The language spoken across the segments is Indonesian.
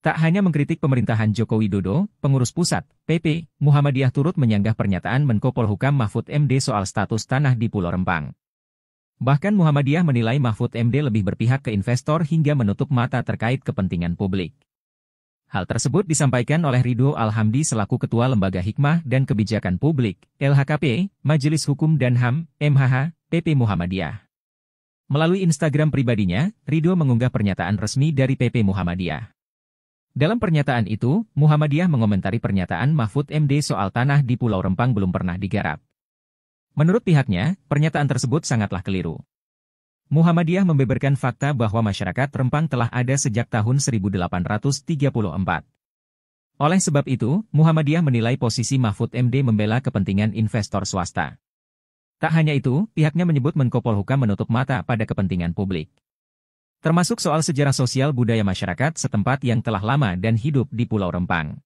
Tak hanya mengkritik pemerintahan Joko Widodo, pengurus pusat, PP, Muhammadiyah turut menyanggah pernyataan Menko Polhukam Mahfud MD soal status tanah di Pulau Rempang. Bahkan Muhammadiyah menilai Mahfud MD lebih berpihak ke investor hingga menutup mata terkait kepentingan publik. Hal tersebut disampaikan oleh Ridho Alhamdi selaku Ketua Lembaga Hikmah dan Kebijakan Publik, LHKP, Majelis Hukum dan HAM, MHH, PP Muhammadiyah. Melalui Instagram pribadinya, Ridho mengunggah pernyataan resmi dari PP Muhammadiyah. Dalam pernyataan itu, Muhammadiyah mengomentari pernyataan Mahfud MD soal tanah di Pulau Rempang belum pernah digarap. Menurut pihaknya, pernyataan tersebut sangatlah keliru. Muhammadiyah membeberkan fakta bahwa masyarakat Rempang telah ada sejak tahun 1834. Oleh sebab itu, Muhammadiyah menilai posisi Mahfud MD membela kepentingan investor swasta. Tak hanya itu, pihaknya menyebut Menko Polhukam menutup mata pada kepentingan publik termasuk soal sejarah sosial budaya masyarakat setempat yang telah lama dan hidup di Pulau Rempang.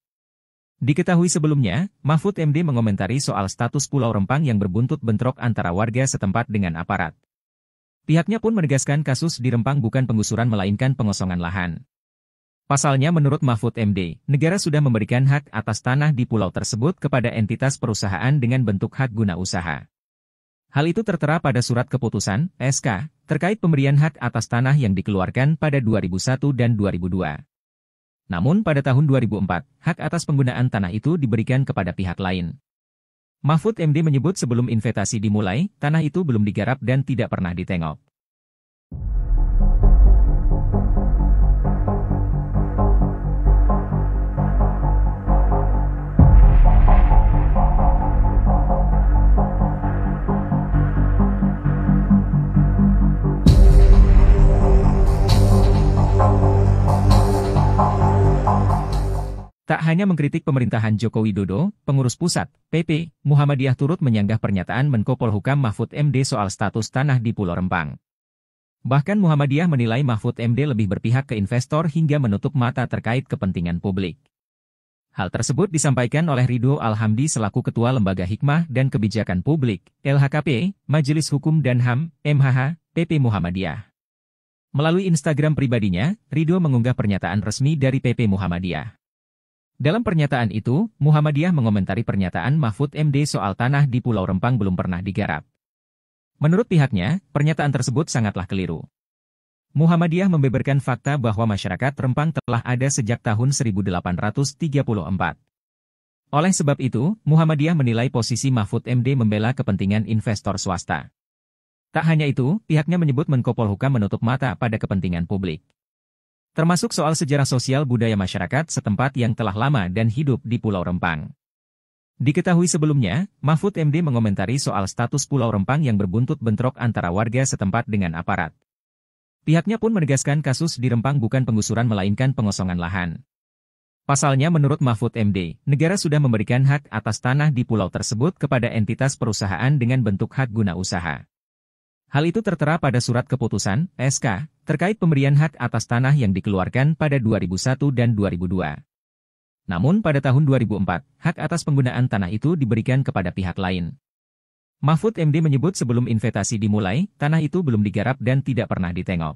Diketahui sebelumnya, Mahfud MD mengomentari soal status Pulau Rempang yang berbuntut bentrok antara warga setempat dengan aparat. Pihaknya pun menegaskan kasus di Rempang bukan penggusuran melainkan pengosongan lahan. Pasalnya menurut Mahfud MD, negara sudah memberikan hak atas tanah di pulau tersebut kepada entitas perusahaan dengan bentuk hak guna usaha. Hal itu tertera pada Surat Keputusan, SK, terkait pemberian hak atas tanah yang dikeluarkan pada 2001 dan 2002. Namun pada tahun 2004, hak atas penggunaan tanah itu diberikan kepada pihak lain. Mahfud MD menyebut sebelum investasi dimulai, tanah itu belum digarap dan tidak pernah ditengok. Tak hanya mengkritik pemerintahan Joko Widodo, pengurus pusat, PP, Muhammadiyah turut menyanggah pernyataan Menko Polhukam Mahfud MD soal status tanah di Pulau Rempang. Bahkan Muhammadiyah menilai Mahfud MD lebih berpihak ke investor hingga menutup mata terkait kepentingan publik. Hal tersebut disampaikan oleh Ridho Alhamdi selaku Ketua Lembaga Hikmah dan Kebijakan Publik, LHKP, Majelis Hukum dan HAM, MHH, PP Muhammadiyah. Melalui Instagram pribadinya, Ridho mengunggah pernyataan resmi dari PP Muhammadiyah. Dalam pernyataan itu, Muhammadiyah mengomentari pernyataan Mahfud MD soal tanah di Pulau Rempang belum pernah digarap. Menurut pihaknya, pernyataan tersebut sangatlah keliru. Muhammadiyah membeberkan fakta bahwa masyarakat Rempang telah ada sejak tahun 1834. Oleh sebab itu, Muhammadiyah menilai posisi Mahfud MD membela kepentingan investor swasta. Tak hanya itu, pihaknya menyebut Menko Polhukam menutup mata pada kepentingan publik termasuk soal sejarah sosial budaya masyarakat setempat yang telah lama dan hidup di Pulau Rempang. Diketahui sebelumnya, Mahfud MD mengomentari soal status Pulau Rempang yang berbuntut bentrok antara warga setempat dengan aparat. Pihaknya pun menegaskan kasus di Rempang bukan penggusuran melainkan pengosongan lahan. Pasalnya menurut Mahfud MD, negara sudah memberikan hak atas tanah di pulau tersebut kepada entitas perusahaan dengan bentuk hak guna usaha. Hal itu tertera pada surat keputusan SK terkait pemberian hak atas tanah yang dikeluarkan pada 2001 dan 2002. Namun pada tahun 2004, hak atas penggunaan tanah itu diberikan kepada pihak lain. Mahfud MD menyebut sebelum investasi dimulai, tanah itu belum digarap dan tidak pernah ditengok.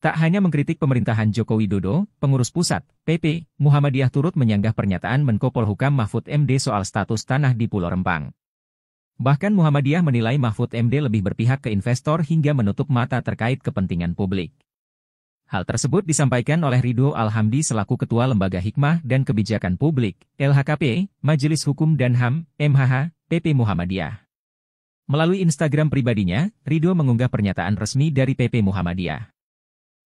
Tak hanya mengkritik pemerintahan Joko Widodo, pengurus pusat, PP, Muhammadiyah turut menyanggah pernyataan Menko Polhukam Mahfud MD soal status tanah di Pulau Rempang. Bahkan Muhammadiyah menilai Mahfud MD lebih berpihak ke investor hingga menutup mata terkait kepentingan publik. Hal tersebut disampaikan oleh Ridho Alhamdi selaku Ketua Lembaga Hikmah dan Kebijakan Publik, LHKP, Majelis Hukum dan HAM, MHH, PP Muhammadiyah. Melalui Instagram pribadinya, Ridho mengunggah pernyataan resmi dari PP Muhammadiyah.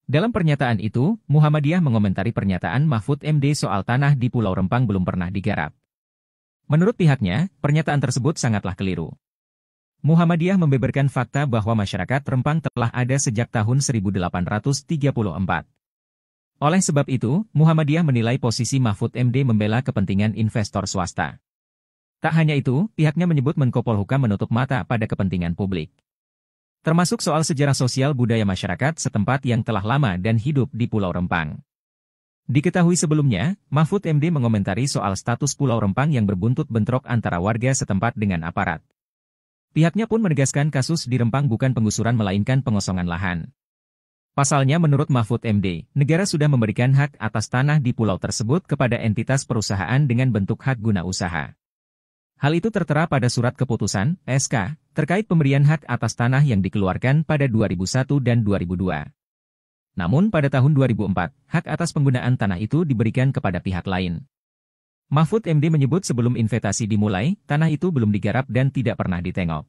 Dalam pernyataan itu, Muhammadiyah mengomentari pernyataan Mahfud MD soal tanah di Pulau Rempang belum pernah digarap. Menurut pihaknya, pernyataan tersebut sangatlah keliru. Muhammadiyah membeberkan fakta bahwa masyarakat Rempang telah ada sejak tahun 1834. Oleh sebab itu, Muhammadiyah menilai posisi Mahfud MD membela kepentingan investor swasta. Tak hanya itu, pihaknya menyebut Menko Polhukam menutup mata pada kepentingan publik termasuk soal sejarah sosial budaya masyarakat setempat yang telah lama dan hidup di Pulau Rempang. Diketahui sebelumnya, Mahfud MD mengomentari soal status Pulau Rempang yang berbuntut bentrok antara warga setempat dengan aparat. Pihaknya pun menegaskan kasus di Rempang bukan penggusuran melainkan pengosongan lahan. Pasalnya menurut Mahfud MD, negara sudah memberikan hak atas tanah di pulau tersebut kepada entitas perusahaan dengan bentuk hak guna usaha. Hal itu tertera pada surat keputusan SK terkait pemberian hak atas tanah yang dikeluarkan pada 2001 dan 2002. Namun pada tahun 2004, hak atas penggunaan tanah itu diberikan kepada pihak lain. Mahfud MD menyebut sebelum investasi dimulai, tanah itu belum digarap dan tidak pernah ditengok.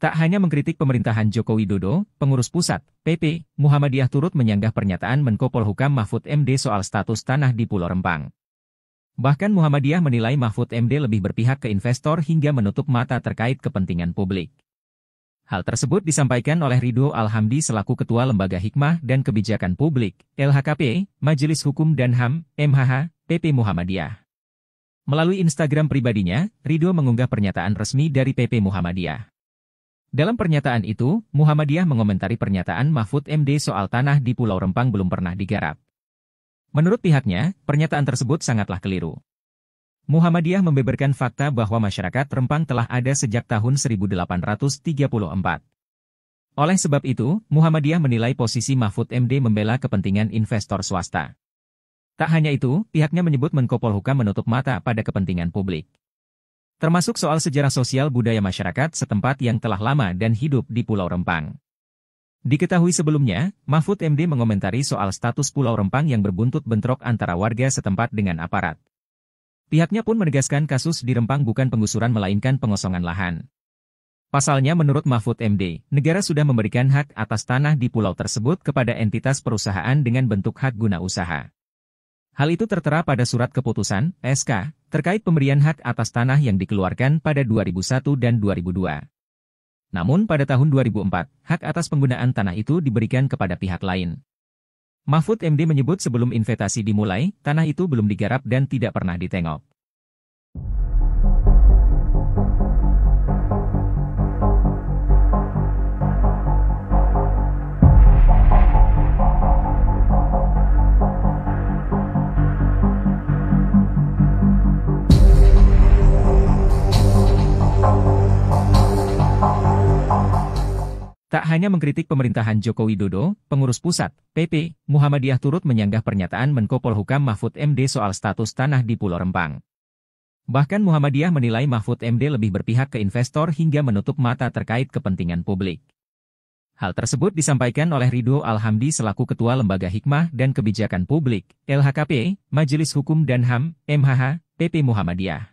Tak hanya mengkritik pemerintahan Joko Widodo, pengurus pusat, PP, Muhammadiyah turut menyanggah pernyataan Menko Polhukam Mahfud MD soal status tanah di Pulau Rempang. Bahkan Muhammadiyah menilai Mahfud MD lebih berpihak ke investor hingga menutup mata terkait kepentingan publik. Hal tersebut disampaikan oleh Ridho Alhamdi selaku Ketua Lembaga Hikmah dan Kebijakan Publik, LHKP, Majelis Hukum dan HAM, MHH, PP Muhammadiyah. Melalui Instagram pribadinya, Ridho mengunggah pernyataan resmi dari PP Muhammadiyah. Dalam pernyataan itu, Muhammadiyah mengomentari pernyataan Mahfud MD soal tanah di Pulau Rempang belum pernah digarap. Menurut pihaknya, pernyataan tersebut sangatlah keliru. Muhammadiyah membeberkan fakta bahwa masyarakat Rempang telah ada sejak tahun 1834. Oleh sebab itu, Muhammadiyah menilai posisi Mahfud MD membela kepentingan investor swasta. Tak hanya itu, pihaknya menyebut Menko Polhukam menutup mata pada kepentingan publik termasuk soal sejarah sosial budaya masyarakat setempat yang telah lama dan hidup di Pulau Rempang. Diketahui sebelumnya, Mahfud MD mengomentari soal status Pulau Rempang yang berbuntut bentrok antara warga setempat dengan aparat. Pihaknya pun menegaskan kasus di Rempang bukan penggusuran melainkan pengosongan lahan. Pasalnya menurut Mahfud MD, negara sudah memberikan hak atas tanah di pulau tersebut kepada entitas perusahaan dengan bentuk hak guna usaha. Hal itu tertera pada surat keputusan SK terkait pemberian hak atas tanah yang dikeluarkan pada 2001 dan 2002. Namun pada tahun 2004, hak atas penggunaan tanah itu diberikan kepada pihak lain. Mahfud MD menyebut sebelum investasi dimulai, tanah itu belum digarap dan tidak pernah ditengok. Tak hanya mengkritik pemerintahan Joko Widodo, pengurus pusat, PP, Muhammadiyah turut menyanggah pernyataan Menko Polhukam Mahfud MD soal status tanah di Pulau Rempang. Bahkan Muhammadiyah menilai Mahfud MD lebih berpihak ke investor hingga menutup mata terkait kepentingan publik. Hal tersebut disampaikan oleh Ridho Alhamdi selaku Ketua Lembaga Hikmah dan Kebijakan Publik, LHKP, Majelis Hukum dan HAM, MHH, PP Muhammadiyah.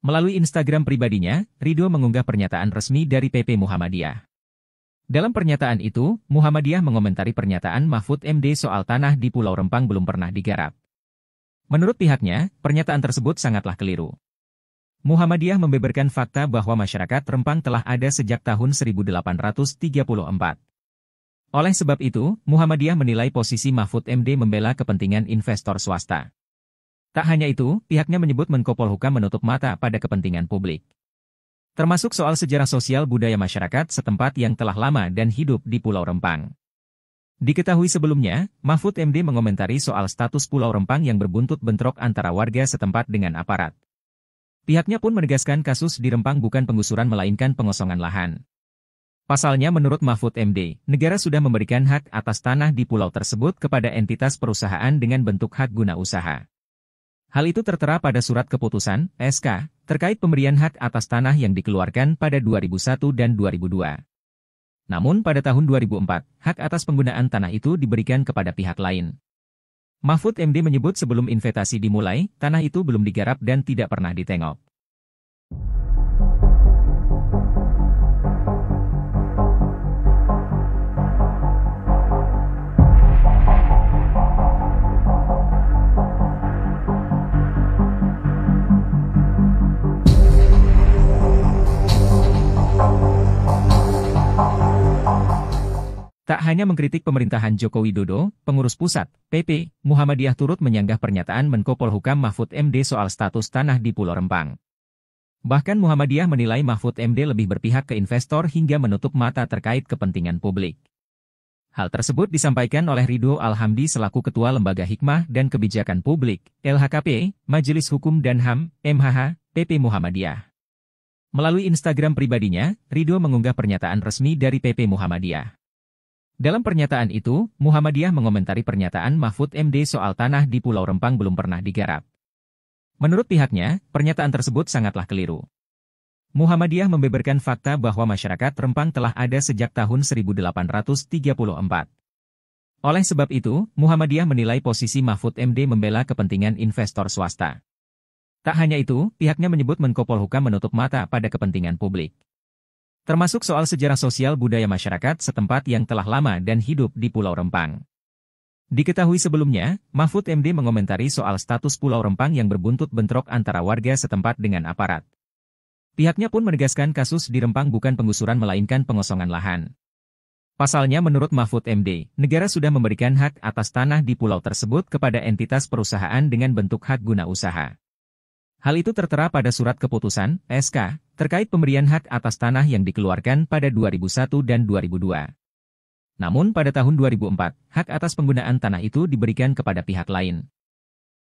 Melalui Instagram pribadinya, Ridho mengunggah pernyataan resmi dari PP Muhammadiyah. Dalam pernyataan itu, Muhammadiyah mengomentari pernyataan Mahfud MD soal tanah di Pulau Rempang belum pernah digarap. Menurut pihaknya, pernyataan tersebut sangatlah keliru. Muhammadiyah membeberkan fakta bahwa masyarakat Rempang telah ada sejak tahun 1834. Oleh sebab itu, Muhammadiyah menilai posisi Mahfud MD membela kepentingan investor swasta. Tak hanya itu, pihaknya menyebut Menko Polhukam menutup mata pada kepentingan publik termasuk soal sejarah sosial budaya masyarakat setempat yang telah lama dan hidup di Pulau Rempang. Diketahui sebelumnya, Mahfud MD mengomentari soal status Pulau Rempang yang berbuntut bentrok antara warga setempat dengan aparat. Pihaknya pun menegaskan kasus di Rempang bukan penggusuran melainkan pengosongan lahan. Pasalnya menurut Mahfud MD, negara sudah memberikan hak atas tanah di pulau tersebut kepada entitas perusahaan dengan bentuk hak guna usaha. Hal itu tertera pada surat keputusan SK terkait pemberian hak atas tanah yang dikeluarkan pada 2001 dan 2002. Namun pada tahun 2004, hak atas penggunaan tanah itu diberikan kepada pihak lain. Mahfud MD menyebut sebelum investasi dimulai, tanah itu belum digarap dan tidak pernah ditengok. Tak hanya mengkritik pemerintahan Joko Widodo, pengurus pusat, PP, Muhammadiyah turut menyanggah pernyataan Menko Polhukam Mahfud MD soal status tanah di Pulau Rempang. Bahkan Muhammadiyah menilai Mahfud MD lebih berpihak ke investor hingga menutup mata terkait kepentingan publik. Hal tersebut disampaikan oleh Ridho Alhamdi selaku Ketua Lembaga Hikmah dan Kebijakan Publik, LHKP, Majelis Hukum dan HAM, MHH, PP Muhammadiyah. Melalui Instagram pribadinya, Ridho mengunggah pernyataan resmi dari PP Muhammadiyah. Dalam pernyataan itu, Muhammadiyah mengomentari pernyataan Mahfud MD soal tanah di Pulau Rempang belum pernah digarap. Menurut pihaknya, pernyataan tersebut sangatlah keliru. Muhammadiyah membeberkan fakta bahwa masyarakat Rempang telah ada sejak tahun 1834. Oleh sebab itu, Muhammadiyah menilai posisi Mahfud MD membela kepentingan investor swasta. Tak hanya itu, pihaknya menyebut Menko Polhukam menutup mata pada kepentingan publik termasuk soal sejarah sosial budaya masyarakat setempat yang telah lama dan hidup di Pulau Rempang. Diketahui sebelumnya, Mahfud MD mengomentari soal status Pulau Rempang yang berbuntut bentrok antara warga setempat dengan aparat. Pihaknya pun menegaskan kasus di Rempang bukan penggusuran melainkan pengosongan lahan. Pasalnya menurut Mahfud MD, negara sudah memberikan hak atas tanah di pulau tersebut kepada entitas perusahaan dengan bentuk hak guna usaha. Hal itu tertera pada surat keputusan SK terkait pemberian hak atas tanah yang dikeluarkan pada 2001 dan 2002. Namun pada tahun 2004, hak atas penggunaan tanah itu diberikan kepada pihak lain.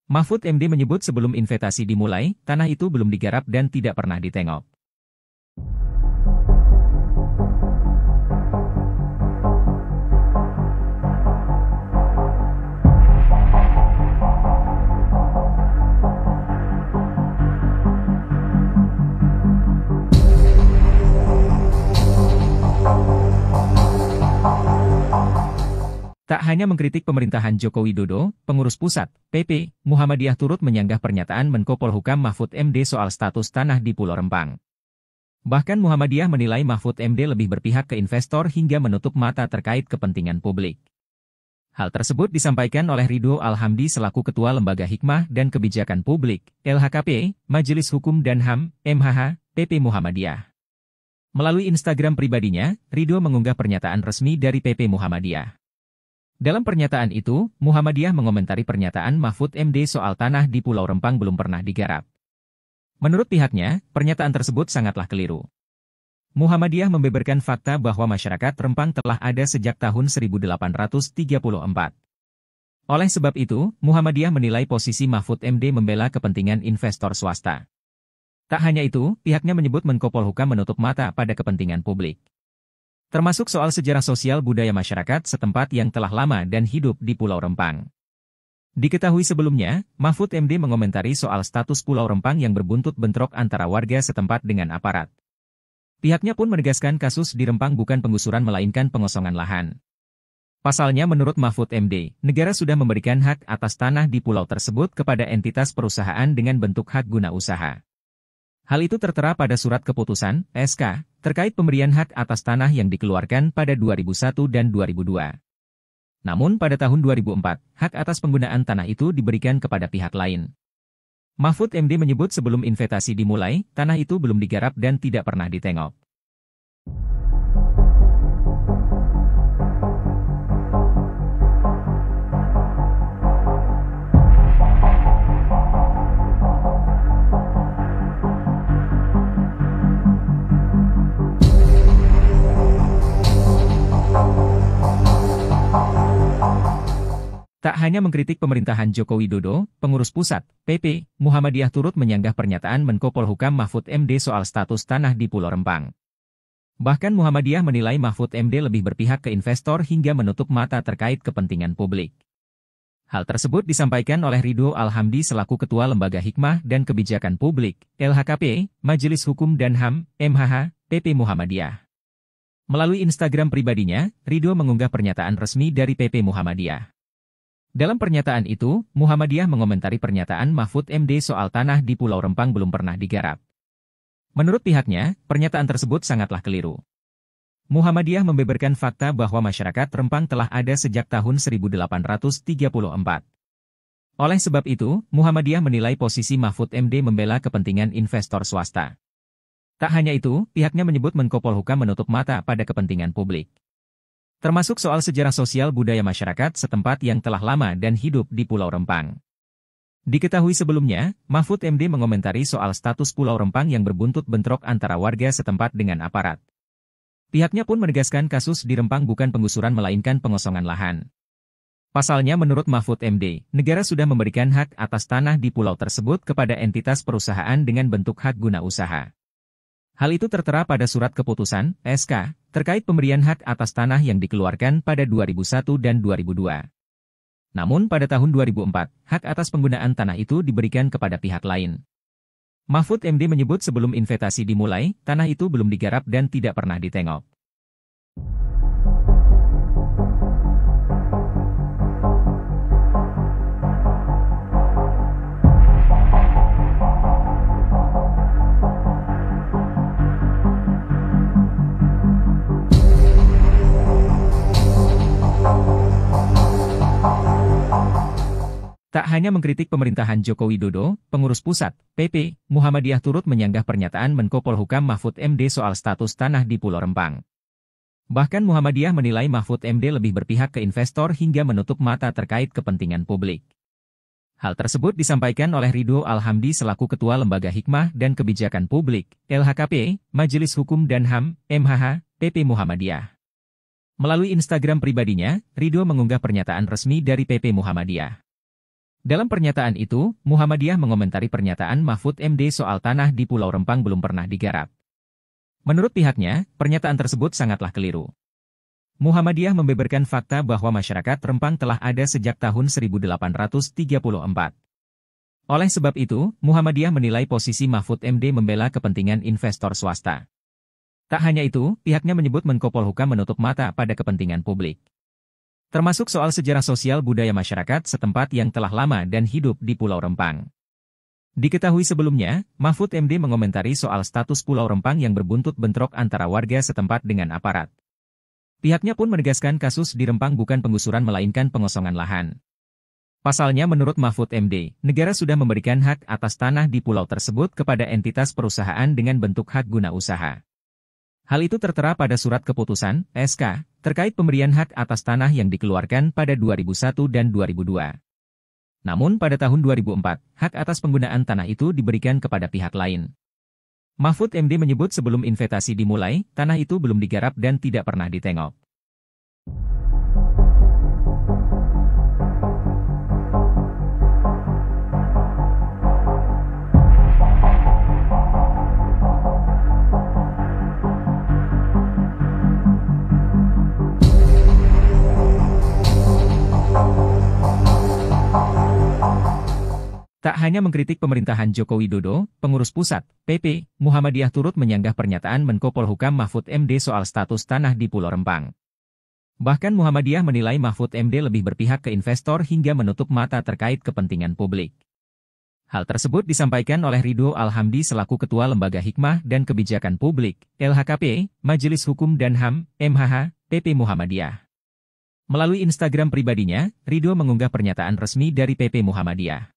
Mahfud MD menyebut sebelum investasi dimulai, tanah itu belum digarap dan tidak pernah ditengok. Tak hanya mengkritik pemerintahan Joko Widodo, pengurus pusat, PP, Muhammadiyah turut menyanggah pernyataan Menko Polhukam Mahfud MD soal status tanah di Pulau Rempang. Bahkan Muhammadiyah menilai Mahfud MD lebih berpihak ke investor hingga menutup mata terkait kepentingan publik. Hal tersebut disampaikan oleh Ridho Alhamdi selaku Ketua Lembaga Hikmah dan Kebijakan Publik, LHKP, Majelis Hukum dan HAM, MHH, PP Muhammadiyah. Melalui Instagram pribadinya, Ridho mengunggah pernyataan resmi dari PP Muhammadiyah. Dalam pernyataan itu, Muhammadiyah mengomentari pernyataan Mahfud MD soal tanah di Pulau Rempang belum pernah digarap. Menurut pihaknya, pernyataan tersebut sangatlah keliru. Muhammadiyah membeberkan fakta bahwa masyarakat Rempang telah ada sejak tahun 1834. Oleh sebab itu, Muhammadiyah menilai posisi Mahfud MD membela kepentingan investor swasta. Tak hanya itu, pihaknya menyebut Menko Polhukam menutup mata pada kepentingan publik termasuk soal sejarah sosial budaya masyarakat setempat yang telah lama dan hidup di Pulau Rempang. Diketahui sebelumnya, Mahfud MD mengomentari soal status Pulau Rempang yang berbuntut bentrok antara warga setempat dengan aparat. Pihaknya pun menegaskan kasus di Rempang bukan penggusuran melainkan pengosongan lahan. Pasalnya menurut Mahfud MD, negara sudah memberikan hak atas tanah di pulau tersebut kepada entitas perusahaan dengan bentuk hak guna usaha. Hal itu tertera pada surat keputusan, SK, terkait pemberian hak atas tanah yang dikeluarkan pada 2001 dan 2002. Namun pada tahun 2004, hak atas penggunaan tanah itu diberikan kepada pihak lain. Mahfud MD menyebut sebelum investasi dimulai, tanah itu belum digarap dan tidak pernah ditengok. Tak hanya mengkritik pemerintahan Joko Widodo, pengurus pusat, PP, Muhammadiyah turut menyanggah pernyataan Menko Polhukam Mahfud MD soal status tanah di Pulau Rempang. Bahkan Muhammadiyah menilai Mahfud MD lebih berpihak ke investor hingga menutup mata terkait kepentingan publik. Hal tersebut disampaikan oleh Ridho Alhamdi selaku Ketua Lembaga Hikmah dan Kebijakan Publik, LHKP, Majelis Hukum dan HAM, MHH, PP Muhammadiyah. Melalui Instagram pribadinya, Ridho mengunggah pernyataan resmi dari PP Muhammadiyah. Dalam pernyataan itu, Muhammadiyah mengomentari pernyataan Mahfud MD soal tanah di Pulau Rempang belum pernah digarap. Menurut pihaknya, pernyataan tersebut sangatlah keliru. Muhammadiyah membeberkan fakta bahwa masyarakat Rempang telah ada sejak tahun 1834. Oleh sebab itu, Muhammadiyah menilai posisi Mahfud MD membela kepentingan investor swasta. Tak hanya itu, pihaknya menyebut Menko Polhukam menutup mata pada kepentingan publik termasuk soal sejarah sosial budaya masyarakat setempat yang telah lama dan hidup di Pulau Rempang. Diketahui sebelumnya, Mahfud MD mengomentari soal status Pulau Rempang yang berbuntut bentrok antara warga setempat dengan aparat. Pihaknya pun menegaskan kasus di Rempang bukan penggusuran melainkan pengosongan lahan. Pasalnya menurut Mahfud MD, negara sudah memberikan hak atas tanah di pulau tersebut kepada entitas perusahaan dengan bentuk hak guna usaha. Hal itu tertera pada surat keputusan SK terkait pemberian hak atas tanah yang dikeluarkan pada 2001 dan 2002. Namun pada tahun 2004, hak atas penggunaan tanah itu diberikan kepada pihak lain. Mahfud MD menyebut sebelum investasi dimulai, tanah itu belum digarap dan tidak pernah ditengok. Tak hanya mengkritik pemerintahan Joko Widodo, pengurus pusat, PP, Muhammadiyah turut menyanggah pernyataan Menko Polhukam Mahfud MD soal status tanah di Pulau Rempang. Bahkan Muhammadiyah menilai Mahfud MD lebih berpihak ke investor hingga menutup mata terkait kepentingan publik. Hal tersebut disampaikan oleh Ridho Alhamdi selaku Ketua Lembaga Hikmah dan Kebijakan Publik, LHKP, Majelis Hukum dan HAM, MHH, PP Muhammadiyah. Melalui Instagram pribadinya, Ridho mengunggah pernyataan resmi dari PP Muhammadiyah. Dalam pernyataan itu, Muhammadiyah mengomentari pernyataan Mahfud MD soal tanah di Pulau Rempang belum pernah digarap. Menurut pihaknya, pernyataan tersebut sangatlah keliru. Muhammadiyah membeberkan fakta bahwa masyarakat Rempang telah ada sejak tahun 1834. Oleh sebab itu, Muhammadiyah menilai posisi Mahfud MD membela kepentingan investor swasta. Tak hanya itu, pihaknya menyebut Menko Polhukam menutup mata pada kepentingan publik termasuk soal sejarah sosial budaya masyarakat setempat yang telah lama dan hidup di Pulau Rempang. Diketahui sebelumnya, Mahfud MD mengomentari soal status Pulau Rempang yang berbuntut bentrok antara warga setempat dengan aparat. Pihaknya pun menegaskan kasus di Rempang bukan penggusuran melainkan pengosongan lahan. Pasalnya menurut Mahfud MD, negara sudah memberikan hak atas tanah di pulau tersebut kepada entitas perusahaan dengan bentuk hak guna usaha. Hal itu tertera pada surat keputusan SK terkait pemberian hak atas tanah yang dikeluarkan pada 2001 dan 2002. Namun pada tahun 2004, hak atas penggunaan tanah itu diberikan kepada pihak lain. Mahfud MD menyebut sebelum investasi dimulai, tanah itu belum digarap dan tidak pernah ditengok. Tak hanya mengkritik pemerintahan Joko Widodo, pengurus pusat, PP, Muhammadiyah turut menyanggah pernyataan Menko Polhukam Mahfud MD soal status tanah di Pulau Rempang. Bahkan Muhammadiyah menilai Mahfud MD lebih berpihak ke investor hingga menutup mata terkait kepentingan publik. Hal tersebut disampaikan oleh Ridho Alhamdi selaku Ketua Lembaga Hikmah dan Kebijakan Publik, LHKP, Majelis Hukum dan HAM, MHH, PP Muhammadiyah. Melalui Instagram pribadinya, Ridho mengunggah pernyataan resmi dari PP Muhammadiyah.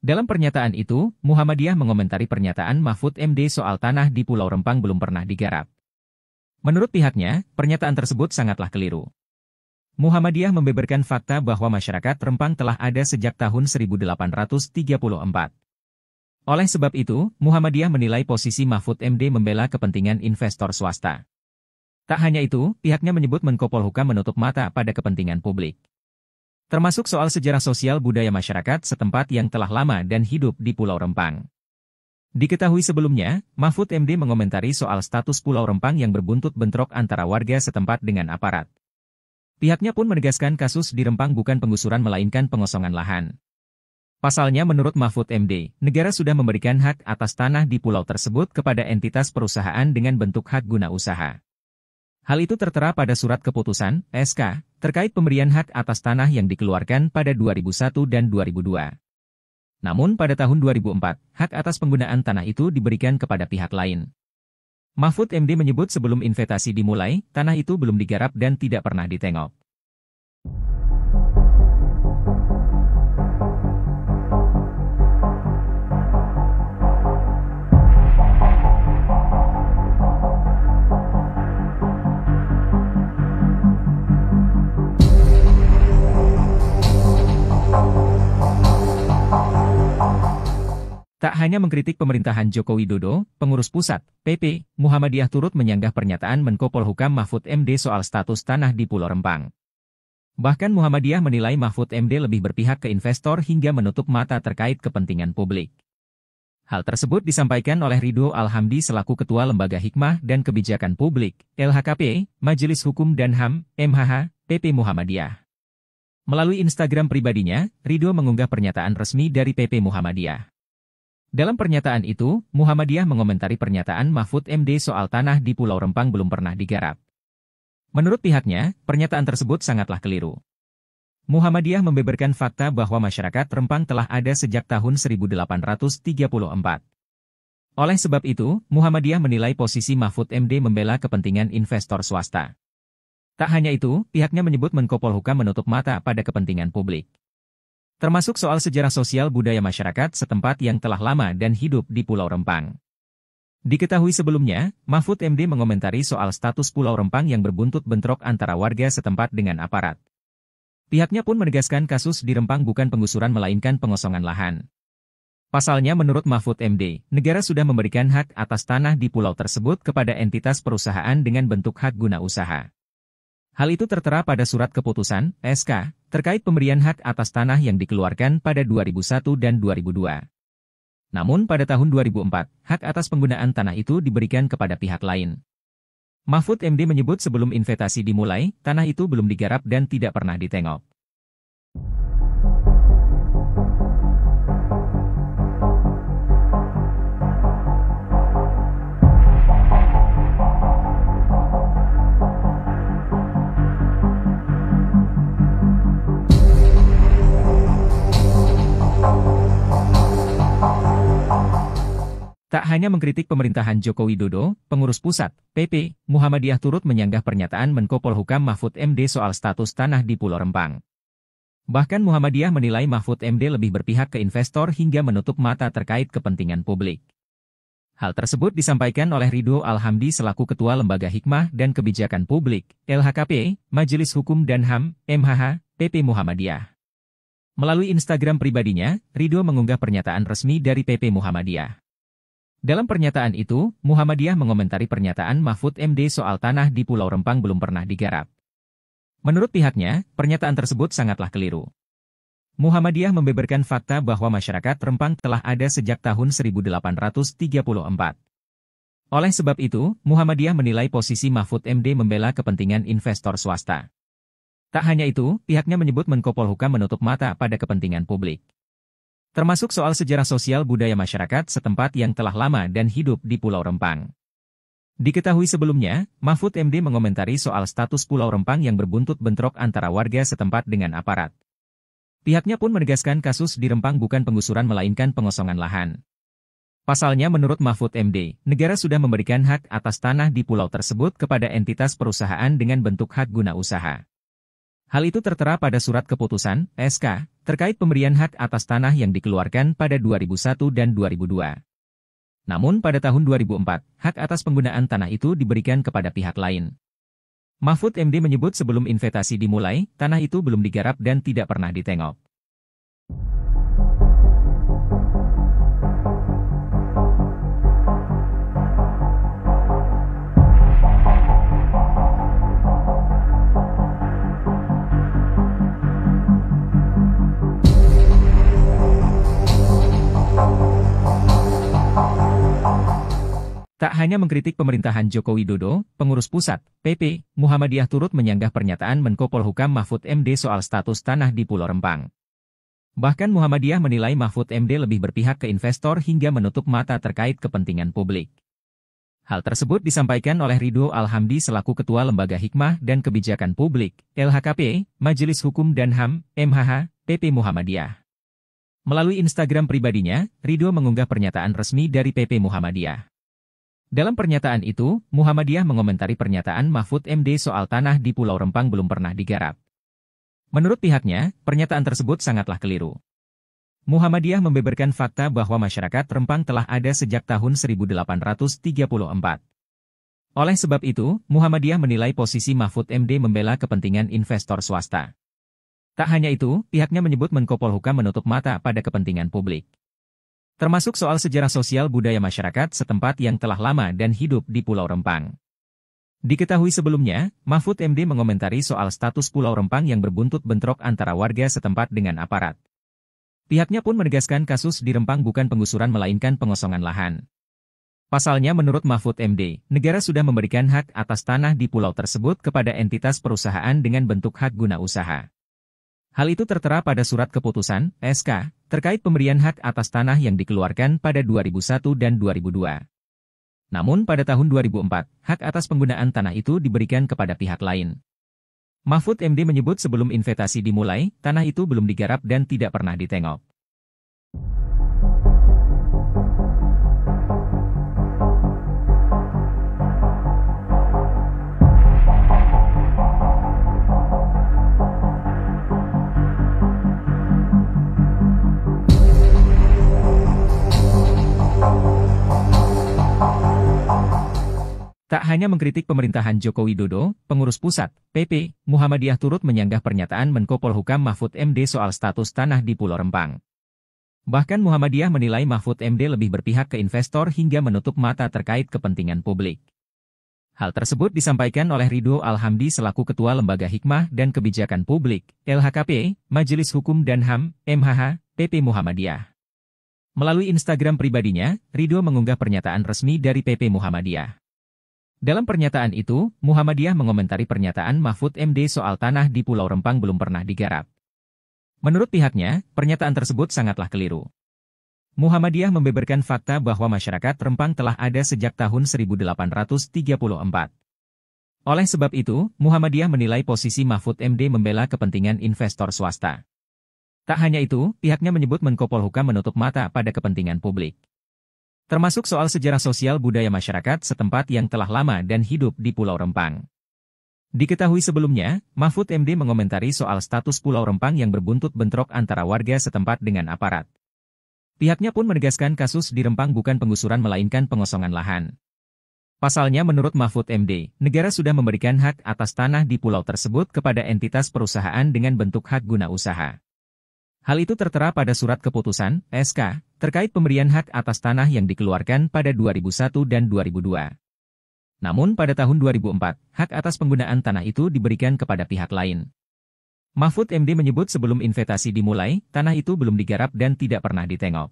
Dalam pernyataan itu, Muhammadiyah mengomentari pernyataan Mahfud MD soal tanah di Pulau Rempang belum pernah digarap. Menurut pihaknya, pernyataan tersebut sangatlah keliru. Muhammadiyah membeberkan fakta bahwa masyarakat Rempang telah ada sejak tahun 1834. Oleh sebab itu, Muhammadiyah menilai posisi Mahfud MD membela kepentingan investor swasta. Tak hanya itu, pihaknya menyebut Menko Polhukam menutup mata pada kepentingan publik termasuk soal sejarah sosial budaya masyarakat setempat yang telah lama dan hidup di Pulau Rempang. Diketahui sebelumnya, Mahfud MD mengomentari soal status Pulau Rempang yang berbuntut bentrok antara warga setempat dengan aparat. Pihaknya pun menegaskan kasus di Rempang bukan penggusuran melainkan pengosongan lahan. Pasalnya menurut Mahfud MD, negara sudah memberikan hak atas tanah di pulau tersebut kepada entitas perusahaan dengan bentuk hak guna usaha. Hal itu tertera pada surat keputusan, SK, terkait pemberian hak atas tanah yang dikeluarkan pada 2001 dan 2002. Namun pada tahun 2004, hak atas penggunaan tanah itu diberikan kepada pihak lain. Mahfud MD menyebut sebelum investasi dimulai, tanah itu belum digarap dan tidak pernah ditengok. hanya mengkritik pemerintahan Joko Widodo, pengurus pusat, PP, Muhammadiyah turut menyanggah pernyataan Menko Polhukam Mahfud MD soal status tanah di Pulau Rempang. Bahkan Muhammadiyah menilai Mahfud MD lebih berpihak ke investor hingga menutup mata terkait kepentingan publik. Hal tersebut disampaikan oleh Ridho Alhamdi selaku Ketua Lembaga Hikmah dan Kebijakan Publik, LHKP, Majelis Hukum dan HAM, MHH, PP Muhammadiyah. Melalui Instagram pribadinya, Ridho mengunggah pernyataan resmi dari PP Muhammadiyah. Dalam pernyataan itu, Muhammadiyah mengomentari pernyataan Mahfud MD soal tanah di Pulau Rempang belum pernah digarap. Menurut pihaknya, pernyataan tersebut sangatlah keliru. Muhammadiyah membeberkan fakta bahwa masyarakat Rempang telah ada sejak tahun 1834. Oleh sebab itu, Muhammadiyah menilai posisi Mahfud MD membela kepentingan investor swasta. Tak hanya itu, pihaknya menyebut Menko Polhukam menutup mata pada kepentingan publik termasuk soal sejarah sosial budaya masyarakat setempat yang telah lama dan hidup di Pulau Rempang. Diketahui sebelumnya, Mahfud MD mengomentari soal status Pulau Rempang yang berbuntut bentrok antara warga setempat dengan aparat. Pihaknya pun menegaskan kasus di Rempang bukan penggusuran melainkan pengosongan lahan. Pasalnya menurut Mahfud MD, negara sudah memberikan hak atas tanah di pulau tersebut kepada entitas perusahaan dengan bentuk hak guna usaha. Hal itu tertera pada surat keputusan SK terkait pemberian hak atas tanah yang dikeluarkan pada 2001 dan 2002. Namun pada tahun 2004, hak atas penggunaan tanah itu diberikan kepada pihak lain. Mahfud MD menyebut sebelum investasi dimulai, tanah itu belum digarap dan tidak pernah ditengok. Tak hanya mengkritik pemerintahan Joko Widodo, pengurus pusat, PP, Muhammadiyah turut menyanggah pernyataan Menko Polhukam Mahfud MD soal status tanah di Pulau Rempang. Bahkan Muhammadiyah menilai Mahfud MD lebih berpihak ke investor hingga menutup mata terkait kepentingan publik. Hal tersebut disampaikan oleh Ridho Alhamdi selaku Ketua Lembaga Hikmah dan Kebijakan Publik, LHKP, Majelis Hukum dan HAM, MHH, PP Muhammadiyah. Melalui Instagram pribadinya, Ridho mengunggah pernyataan resmi dari PP Muhammadiyah. Dalam pernyataan itu, Muhammadiyah mengomentari pernyataan Mahfud MD soal tanah di Pulau Rempang belum pernah digarap. Menurut pihaknya, pernyataan tersebut sangatlah keliru. Muhammadiyah membeberkan fakta bahwa masyarakat Rempang telah ada sejak tahun 1834. Oleh sebab itu, Muhammadiyah menilai posisi Mahfud MD membela kepentingan investor swasta. Tak hanya itu, pihaknya menyebut Menko Polhukam menutup mata pada kepentingan publik termasuk soal sejarah sosial budaya masyarakat setempat yang telah lama dan hidup di Pulau Rempang. Diketahui sebelumnya, Mahfud MD mengomentari soal status Pulau Rempang yang berbuntut bentrok antara warga setempat dengan aparat. Pihaknya pun menegaskan kasus di Rempang bukan penggusuran melainkan pengosongan lahan. Pasalnya menurut Mahfud MD, negara sudah memberikan hak atas tanah di pulau tersebut kepada entitas perusahaan dengan bentuk hak guna usaha. Hal itu tertera pada surat keputusan SK terkait pemberian hak atas tanah yang dikeluarkan pada 2001 dan 2002. Namun pada tahun 2004, hak atas penggunaan tanah itu diberikan kepada pihak lain. Mahfud MD menyebut sebelum investasi dimulai, tanah itu belum digarap dan tidak pernah ditengok. Tak hanya mengkritik pemerintahan Joko Widodo, pengurus pusat, PP, Muhammadiyah turut menyanggah pernyataan Menko Polhukam Mahfud MD soal status tanah di Pulau Rempang. Bahkan Muhammadiyah menilai Mahfud MD lebih berpihak ke investor hingga menutup mata terkait kepentingan publik. Hal tersebut disampaikan oleh Ridho Alhamdi selaku Ketua Lembaga Hikmah dan Kebijakan Publik, LHKP, Majelis Hukum dan HAM, MHH, PP Muhammadiyah. Melalui Instagram pribadinya, Ridho mengunggah pernyataan resmi dari PP Muhammadiyah. Dalam pernyataan itu, Muhammadiyah mengomentari pernyataan Mahfud MD soal tanah di Pulau Rempang belum pernah digarap. Menurut pihaknya, pernyataan tersebut sangatlah keliru. Muhammadiyah membeberkan fakta bahwa masyarakat Rempang telah ada sejak tahun 1834. Oleh sebab itu, Muhammadiyah menilai posisi Mahfud MD membela kepentingan investor swasta. Tak hanya itu, pihaknya menyebut Menko Polhukam menutup mata pada kepentingan publik termasuk soal sejarah sosial budaya masyarakat setempat yang telah lama dan hidup di Pulau Rempang. Diketahui sebelumnya, Mahfud MD mengomentari soal status Pulau Rempang yang berbuntut bentrok antara warga setempat dengan aparat. Pihaknya pun menegaskan kasus di Rempang bukan penggusuran melainkan pengosongan lahan. Pasalnya menurut Mahfud MD, negara sudah memberikan hak atas tanah di pulau tersebut kepada entitas perusahaan dengan bentuk hak guna usaha. Hal itu tertera pada surat keputusan SK terkait pemberian hak atas tanah yang dikeluarkan pada 2001 dan 2002. Namun pada tahun 2004, hak atas penggunaan tanah itu diberikan kepada pihak lain. Mahfud MD menyebut sebelum investasi dimulai, tanah itu belum digarap dan tidak pernah ditengok. Tak hanya mengkritik pemerintahan Joko Widodo, pengurus pusat, PP, Muhammadiyah turut menyanggah pernyataan Menko Polhukam Mahfud MD soal status tanah di Pulau Rempang. Bahkan Muhammadiyah menilai Mahfud MD lebih berpihak ke investor hingga menutup mata terkait kepentingan publik. Hal tersebut disampaikan oleh Ridho Alhamdi selaku Ketua Lembaga Hikmah dan Kebijakan Publik, LHKP, Majelis Hukum dan HAM, MHH, PP Muhammadiyah. Melalui Instagram pribadinya, Ridho mengunggah pernyataan resmi dari PP Muhammadiyah. Dalam pernyataan itu, Muhammadiyah mengomentari pernyataan Mahfud MD soal tanah di Pulau Rempang belum pernah digarap. Menurut pihaknya, pernyataan tersebut sangatlah keliru. Muhammadiyah membeberkan fakta bahwa masyarakat Rempang telah ada sejak tahun 1834. Oleh sebab itu, Muhammadiyah menilai posisi Mahfud MD membela kepentingan investor swasta. Tak hanya itu, pihaknya menyebut Menko Polhukam menutup mata pada kepentingan publik termasuk soal sejarah sosial budaya masyarakat setempat yang telah lama dan hidup di Pulau Rempang. Diketahui sebelumnya, Mahfud MD mengomentari soal status Pulau Rempang yang berbuntut bentrok antara warga setempat dengan aparat. Pihaknya pun menegaskan kasus di Rempang bukan penggusuran melainkan pengosongan lahan. Pasalnya menurut Mahfud MD, negara sudah memberikan hak atas tanah di pulau tersebut kepada entitas perusahaan dengan bentuk hak guna usaha. Hal itu tertera pada surat keputusan SK terkait pemberian hak atas tanah yang dikeluarkan pada 2001 dan 2002. Namun pada tahun 2004, hak atas penggunaan tanah itu diberikan kepada pihak lain. Mahfud MD menyebut sebelum investasi dimulai, tanah itu belum digarap dan tidak pernah ditengok.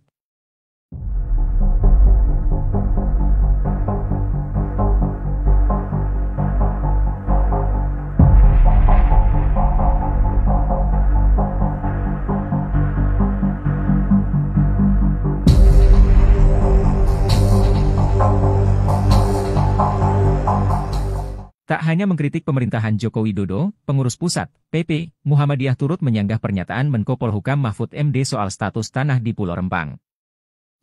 Tak hanya mengkritik pemerintahan Joko Widodo, pengurus pusat, PP, Muhammadiyah turut menyanggah pernyataan Menko Polhukam Mahfud MD soal status tanah di Pulau Rempang.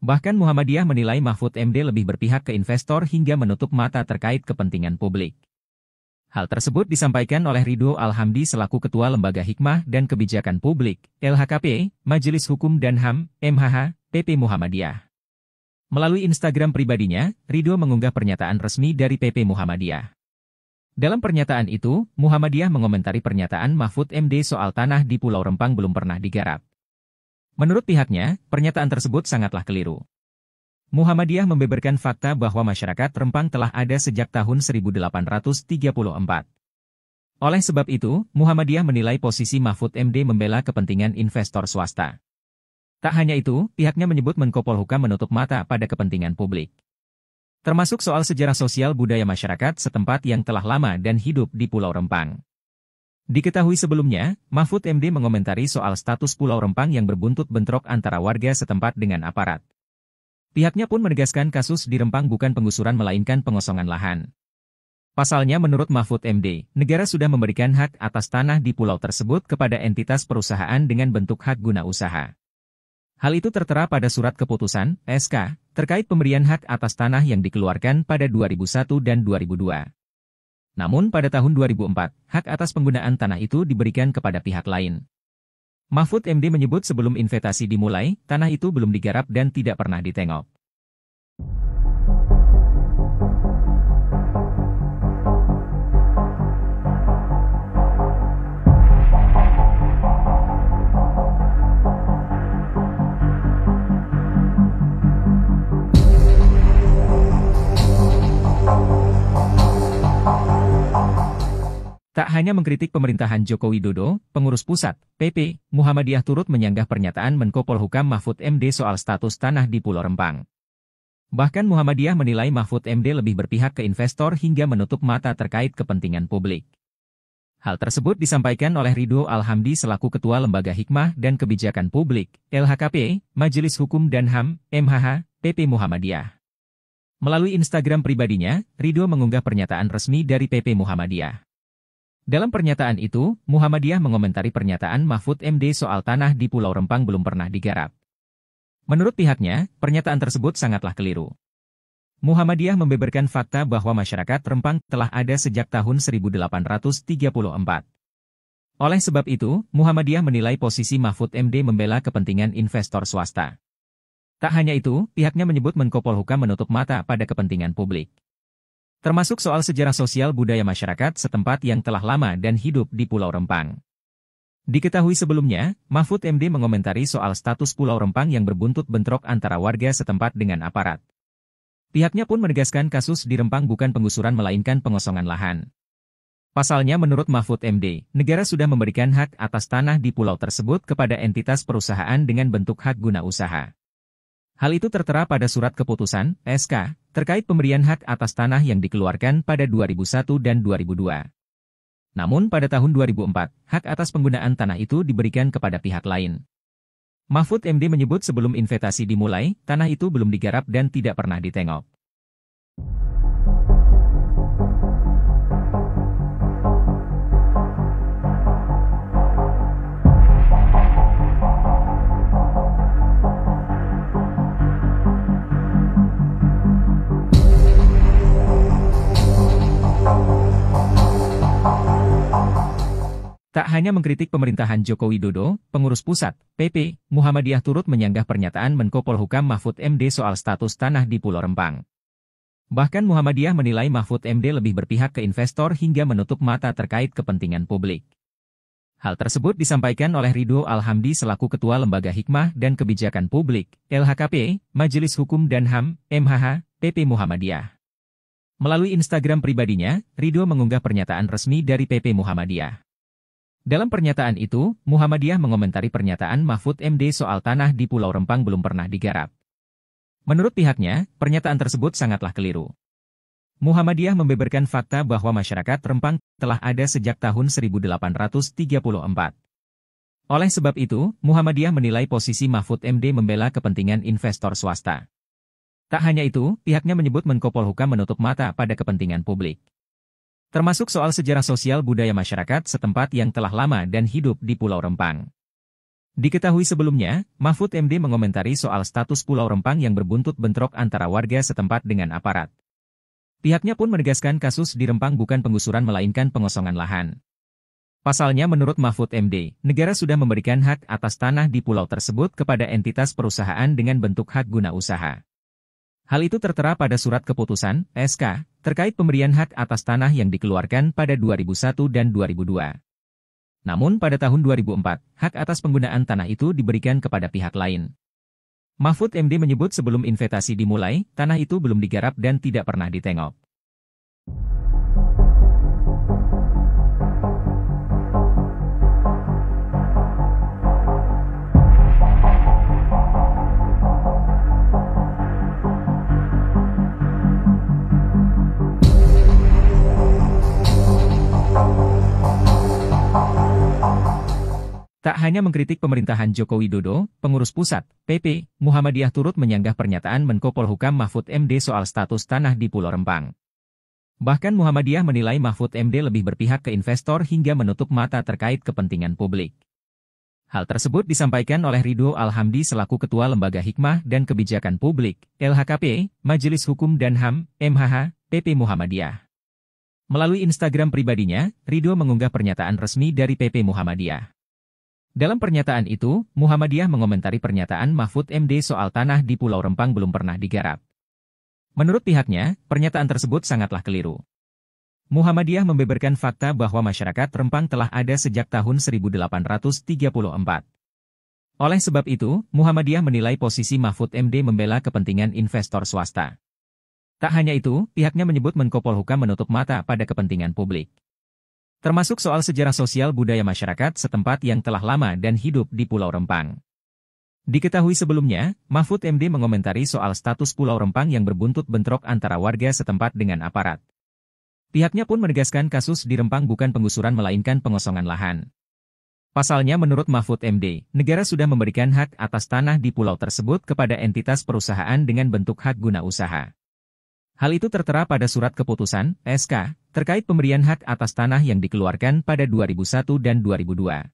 Bahkan Muhammadiyah menilai Mahfud MD lebih berpihak ke investor hingga menutup mata terkait kepentingan publik. Hal tersebut disampaikan oleh Ridho Alhamdi selaku Ketua Lembaga Hikmah dan Kebijakan Publik, LHKP, Majelis Hukum dan HAM, MHH, PP Muhammadiyah. Melalui Instagram pribadinya, Ridho mengunggah pernyataan resmi dari PP Muhammadiyah. Dalam pernyataan itu, Muhammadiyah mengomentari pernyataan Mahfud MD soal tanah di Pulau Rempang belum pernah digarap. Menurut pihaknya, pernyataan tersebut sangatlah keliru. Muhammadiyah membeberkan fakta bahwa masyarakat Rempang telah ada sejak tahun 1834. Oleh sebab itu, Muhammadiyah menilai posisi Mahfud MD membela kepentingan investor swasta. Tak hanya itu, pihaknya menyebut Menko Polhukam menutup mata pada kepentingan publik termasuk soal sejarah sosial budaya masyarakat setempat yang telah lama dan hidup di Pulau Rempang. Diketahui sebelumnya, Mahfud MD mengomentari soal status Pulau Rempang yang berbuntut bentrok antara warga setempat dengan aparat. Pihaknya pun menegaskan kasus di Rempang bukan penggusuran melainkan pengosongan lahan. Pasalnya menurut Mahfud MD, negara sudah memberikan hak atas tanah di pulau tersebut kepada entitas perusahaan dengan bentuk hak guna usaha. Hal itu tertera pada surat keputusan SK terkait pemberian hak atas tanah yang dikeluarkan pada 2001 dan 2002. Namun pada tahun 2004, hak atas penggunaan tanah itu diberikan kepada pihak lain. Mahfud MD menyebut sebelum investasi dimulai, tanah itu belum digarap dan tidak pernah ditengok. Tak hanya mengkritik pemerintahan Joko Widodo, pengurus pusat, PP, Muhammadiyah turut menyanggah pernyataan Menko Polhukam Mahfud MD soal status tanah di Pulau Rempang. Bahkan Muhammadiyah menilai Mahfud MD lebih berpihak ke investor hingga menutup mata terkait kepentingan publik. Hal tersebut disampaikan oleh Ridho Alhamdi selaku Ketua Lembaga Hikmah dan Kebijakan Publik, LHKP, Majelis Hukum dan HAM, MHH, PP Muhammadiyah. Melalui Instagram pribadinya, Ridho mengunggah pernyataan resmi dari PP Muhammadiyah. Dalam pernyataan itu, Muhammadiyah mengomentari pernyataan Mahfud MD soal tanah di Pulau Rempang belum pernah digarap. Menurut pihaknya, pernyataan tersebut sangatlah keliru. Muhammadiyah membeberkan fakta bahwa masyarakat Rempang telah ada sejak tahun 1834. Oleh sebab itu, Muhammadiyah menilai posisi Mahfud MD membela kepentingan investor swasta. Tak hanya itu, pihaknya menyebut Menko Polhukam menutup mata pada kepentingan publik termasuk soal sejarah sosial budaya masyarakat setempat yang telah lama dan hidup di Pulau Rempang. Diketahui sebelumnya, Mahfud MD mengomentari soal status Pulau Rempang yang berbuntut bentrok antara warga setempat dengan aparat. Pihaknya pun menegaskan kasus di Rempang bukan penggusuran melainkan pengosongan lahan. Pasalnya menurut Mahfud MD, negara sudah memberikan hak atas tanah di pulau tersebut kepada entitas perusahaan dengan bentuk hak guna usaha. Hal itu tertera pada surat keputusan SK terkait pemberian hak atas tanah yang dikeluarkan pada 2001 dan 2002. Namun pada tahun 2004, hak atas penggunaan tanah itu diberikan kepada pihak lain. Mahfud MD menyebut sebelum investasi dimulai, tanah itu belum digarap dan tidak pernah ditengok. Tak hanya mengkritik pemerintahan Joko Widodo, pengurus pusat, PP, Muhammadiyah turut menyanggah pernyataan Menko Polhukam Mahfud MD soal status tanah di Pulau Rempang. Bahkan Muhammadiyah menilai Mahfud MD lebih berpihak ke investor hingga menutup mata terkait kepentingan publik. Hal tersebut disampaikan oleh Ridho Alhamdi selaku Ketua Lembaga Hikmah dan Kebijakan Publik, LHKP, Majelis Hukum dan HAM, MHH, PP Muhammadiyah. Melalui Instagram pribadinya, Ridho mengunggah pernyataan resmi dari PP Muhammadiyah. Dalam pernyataan itu, Muhammadiyah mengomentari pernyataan Mahfud MD soal tanah di Pulau Rempang belum pernah digarap. Menurut pihaknya, pernyataan tersebut sangatlah keliru. Muhammadiyah membeberkan fakta bahwa masyarakat Rempang telah ada sejak tahun 1834. Oleh sebab itu, Muhammadiyah menilai posisi Mahfud MD membela kepentingan investor swasta. Tak hanya itu, pihaknya menyebut Menko Polhukam menutup mata pada kepentingan publik termasuk soal sejarah sosial budaya masyarakat setempat yang telah lama dan hidup di Pulau Rempang. Diketahui sebelumnya, Mahfud MD mengomentari soal status Pulau Rempang yang berbuntut bentrok antara warga setempat dengan aparat. Pihaknya pun menegaskan kasus di Rempang bukan penggusuran melainkan pengosongan lahan. Pasalnya menurut Mahfud MD, negara sudah memberikan hak atas tanah di pulau tersebut kepada entitas perusahaan dengan bentuk hak guna usaha. Hal itu tertera pada surat keputusan SK terkait pemberian hak atas tanah yang dikeluarkan pada 2001 dan 2002. Namun pada tahun 2004, hak atas penggunaan tanah itu diberikan kepada pihak lain. Mahfud MD menyebut sebelum investasi dimulai, tanah itu belum digarap dan tidak pernah ditengok. hanya mengkritik pemerintahan Joko Widodo, pengurus pusat, PP, Muhammadiyah turut menyanggah pernyataan Menko Polhukam Mahfud MD soal status tanah di Pulau Rempang. Bahkan Muhammadiyah menilai Mahfud MD lebih berpihak ke investor hingga menutup mata terkait kepentingan publik. Hal tersebut disampaikan oleh Ridho Alhamdi selaku Ketua Lembaga Hikmah dan Kebijakan Publik, LHKP, Majelis Hukum dan HAM, MHH, PP Muhammadiyah. Melalui Instagram pribadinya, Ridho mengunggah pernyataan resmi dari PP Muhammadiyah. Dalam pernyataan itu, Muhammadiyah mengomentari pernyataan Mahfud MD soal tanah di Pulau Rempang belum pernah digarap. Menurut pihaknya, pernyataan tersebut sangatlah keliru. Muhammadiyah membeberkan fakta bahwa masyarakat Rempang telah ada sejak tahun 1834. Oleh sebab itu, Muhammadiyah menilai posisi Mahfud MD membela kepentingan investor swasta. Tak hanya itu, pihaknya menyebut Menko Polhukam menutup mata pada kepentingan publik termasuk soal sejarah sosial budaya masyarakat setempat yang telah lama dan hidup di Pulau Rempang. Diketahui sebelumnya, Mahfud MD mengomentari soal status Pulau Rempang yang berbuntut bentrok antara warga setempat dengan aparat. Pihaknya pun menegaskan kasus di Rempang bukan penggusuran melainkan pengosongan lahan. Pasalnya menurut Mahfud MD, negara sudah memberikan hak atas tanah di pulau tersebut kepada entitas perusahaan dengan bentuk hak guna usaha. Hal itu tertera pada surat keputusan SK terkait pemberian hak atas tanah yang dikeluarkan pada 2001 dan 2002.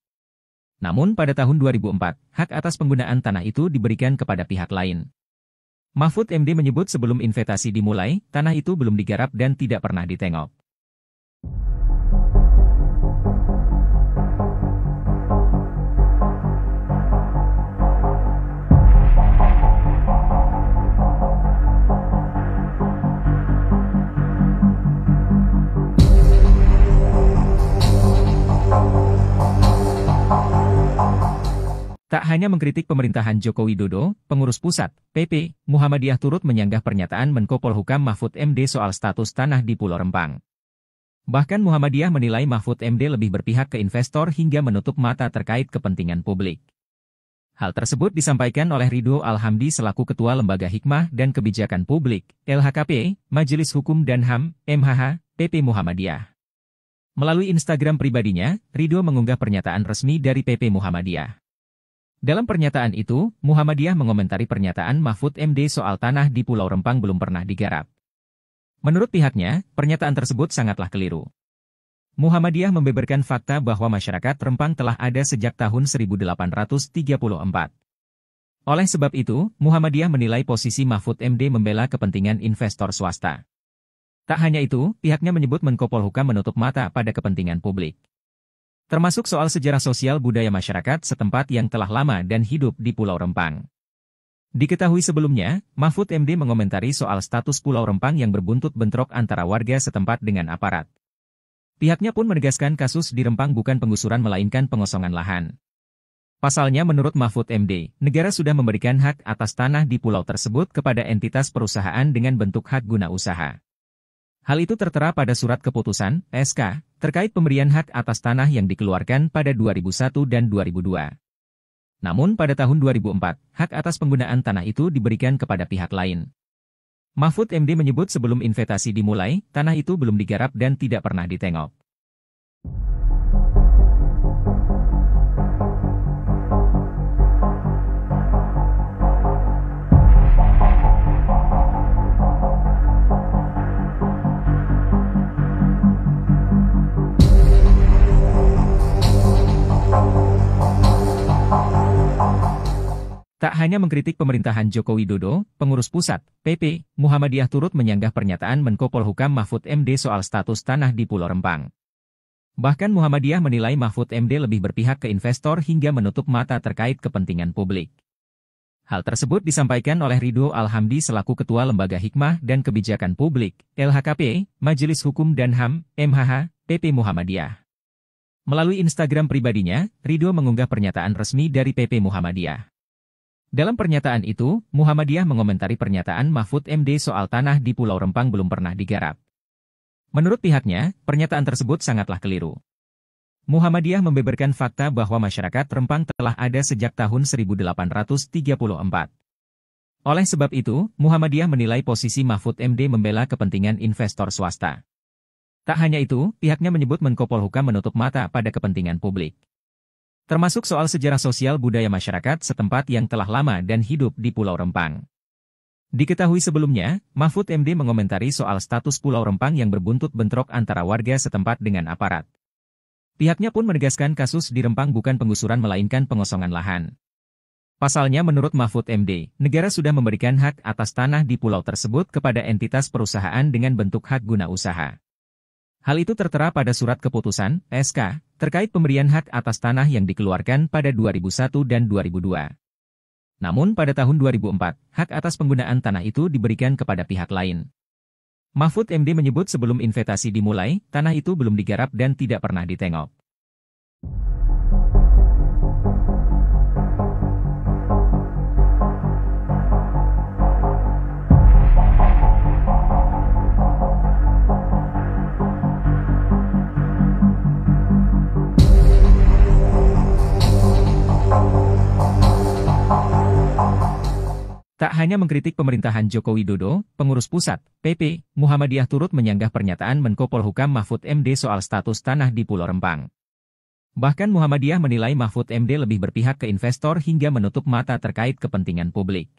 Namun pada tahun 2004, hak atas penggunaan tanah itu diberikan kepada pihak lain. Mahfud MD menyebut sebelum investasi dimulai, tanah itu belum digarap dan tidak pernah ditengok. Tak hanya mengkritik pemerintahan Joko Widodo, pengurus pusat, PP, Muhammadiyah turut menyanggah pernyataan Menko Polhukam Mahfud MD soal status tanah di Pulau Rempang. Bahkan Muhammadiyah menilai Mahfud MD lebih berpihak ke investor hingga menutup mata terkait kepentingan publik. Hal tersebut disampaikan oleh Ridho Alhamdi selaku Ketua Lembaga Hikmah dan Kebijakan Publik, LHKP, Majelis Hukum dan HAM, MHH, PP Muhammadiyah. Melalui Instagram pribadinya, Ridho mengunggah pernyataan resmi dari PP Muhammadiyah. Dalam pernyataan itu, Muhammadiyah mengomentari pernyataan Mahfud MD soal tanah di Pulau Rempang belum pernah digarap. Menurut pihaknya, pernyataan tersebut sangatlah keliru. Muhammadiyah membeberkan fakta bahwa masyarakat Rempang telah ada sejak tahun 1834. Oleh sebab itu, Muhammadiyah menilai posisi Mahfud MD membela kepentingan investor swasta. Tak hanya itu, pihaknya menyebut Menko Polhukam menutup mata pada kepentingan publik termasuk soal sejarah sosial budaya masyarakat setempat yang telah lama dan hidup di Pulau Rempang. Diketahui sebelumnya, Mahfud MD mengomentari soal status Pulau Rempang yang berbuntut bentrok antara warga setempat dengan aparat. Pihaknya pun menegaskan kasus di Rempang bukan penggusuran melainkan pengosongan lahan. Pasalnya menurut Mahfud MD, negara sudah memberikan hak atas tanah di pulau tersebut kepada entitas perusahaan dengan bentuk hak guna usaha. Hal itu tertera pada surat keputusan SK terkait pemberian hak atas tanah yang dikeluarkan pada 2001 dan 2002. Namun pada tahun 2004, hak atas penggunaan tanah itu diberikan kepada pihak lain. Mahfud MD menyebut sebelum investasi dimulai, tanah itu belum digarap dan tidak pernah ditengok. Tak hanya mengkritik pemerintahan Joko Widodo, pengurus pusat, PP, Muhammadiyah turut menyanggah pernyataan Menko Polhukam Mahfud MD soal status tanah di Pulau Rempang. Bahkan Muhammadiyah menilai Mahfud MD lebih berpihak ke investor hingga menutup mata terkait kepentingan publik. Hal tersebut disampaikan oleh Ridho Alhamdi selaku Ketua Lembaga Hikmah dan Kebijakan Publik, LHKP, Majelis Hukum dan HAM, MHH, PP Muhammadiyah. Melalui Instagram pribadinya, Ridho mengunggah pernyataan resmi dari PP Muhammadiyah. Dalam pernyataan itu, Muhammadiyah mengomentari pernyataan Mahfud MD soal tanah di Pulau Rempang belum pernah digarap. Menurut pihaknya, pernyataan tersebut sangatlah keliru. Muhammadiyah membeberkan fakta bahwa masyarakat Rempang telah ada sejak tahun 1834. Oleh sebab itu, Muhammadiyah menilai posisi Mahfud MD membela kepentingan investor swasta. Tak hanya itu, pihaknya menyebut Menko Polhukam menutup mata pada kepentingan publik termasuk soal sejarah sosial budaya masyarakat setempat yang telah lama dan hidup di Pulau Rempang. Diketahui sebelumnya, Mahfud MD mengomentari soal status Pulau Rempang yang berbuntut bentrok antara warga setempat dengan aparat. Pihaknya pun menegaskan kasus di Rempang bukan penggusuran melainkan pengosongan lahan. Pasalnya menurut Mahfud MD, negara sudah memberikan hak atas tanah di pulau tersebut kepada entitas perusahaan dengan bentuk hak guna usaha. Hal itu tertera pada surat keputusan SK terkait pemberian hak atas tanah yang dikeluarkan pada 2001 dan 2002. Namun pada tahun 2004, hak atas penggunaan tanah itu diberikan kepada pihak lain. Mahfud MD menyebut sebelum investasi dimulai, tanah itu belum digarap dan tidak pernah ditengok. Tak hanya mengkritik pemerintahan Joko Widodo, pengurus pusat, PP, Muhammadiyah turut menyanggah pernyataan Menko Polhukam Mahfud MD soal status tanah di Pulau Rempang. Bahkan Muhammadiyah menilai Mahfud MD lebih berpihak ke investor hingga menutup mata terkait kepentingan publik.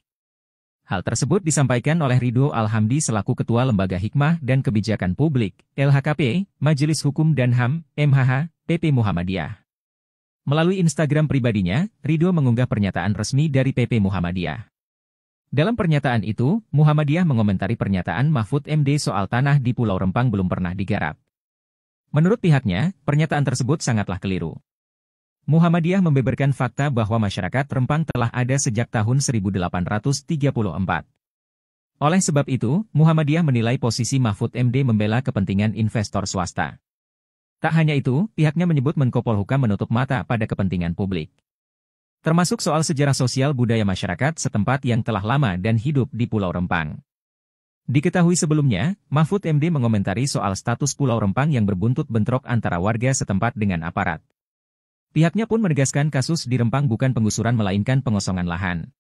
Hal tersebut disampaikan oleh Ridho Alhamdi selaku Ketua Lembaga Hikmah dan Kebijakan Publik, LHKP, Majelis Hukum dan HAM, MHH, PP Muhammadiyah. Melalui Instagram pribadinya, Ridho mengunggah pernyataan resmi dari PP Muhammadiyah. Dalam pernyataan itu, Muhammadiyah mengomentari pernyataan Mahfud MD soal tanah di Pulau Rempang belum pernah digarap. Menurut pihaknya, pernyataan tersebut sangatlah keliru. Muhammadiyah membeberkan fakta bahwa masyarakat Rempang telah ada sejak tahun 1834. Oleh sebab itu, Muhammadiyah menilai posisi Mahfud MD membela kepentingan investor swasta. Tak hanya itu, pihaknya menyebut Menko Polhukam menutup mata pada kepentingan publik termasuk soal sejarah sosial budaya masyarakat setempat yang telah lama dan hidup di Pulau Rempang. Diketahui sebelumnya, Mahfud MD mengomentari soal status Pulau Rempang yang berbuntut bentrok antara warga setempat dengan aparat. Pihaknya pun menegaskan kasus di Rempang bukan penggusuran melainkan pengosongan lahan.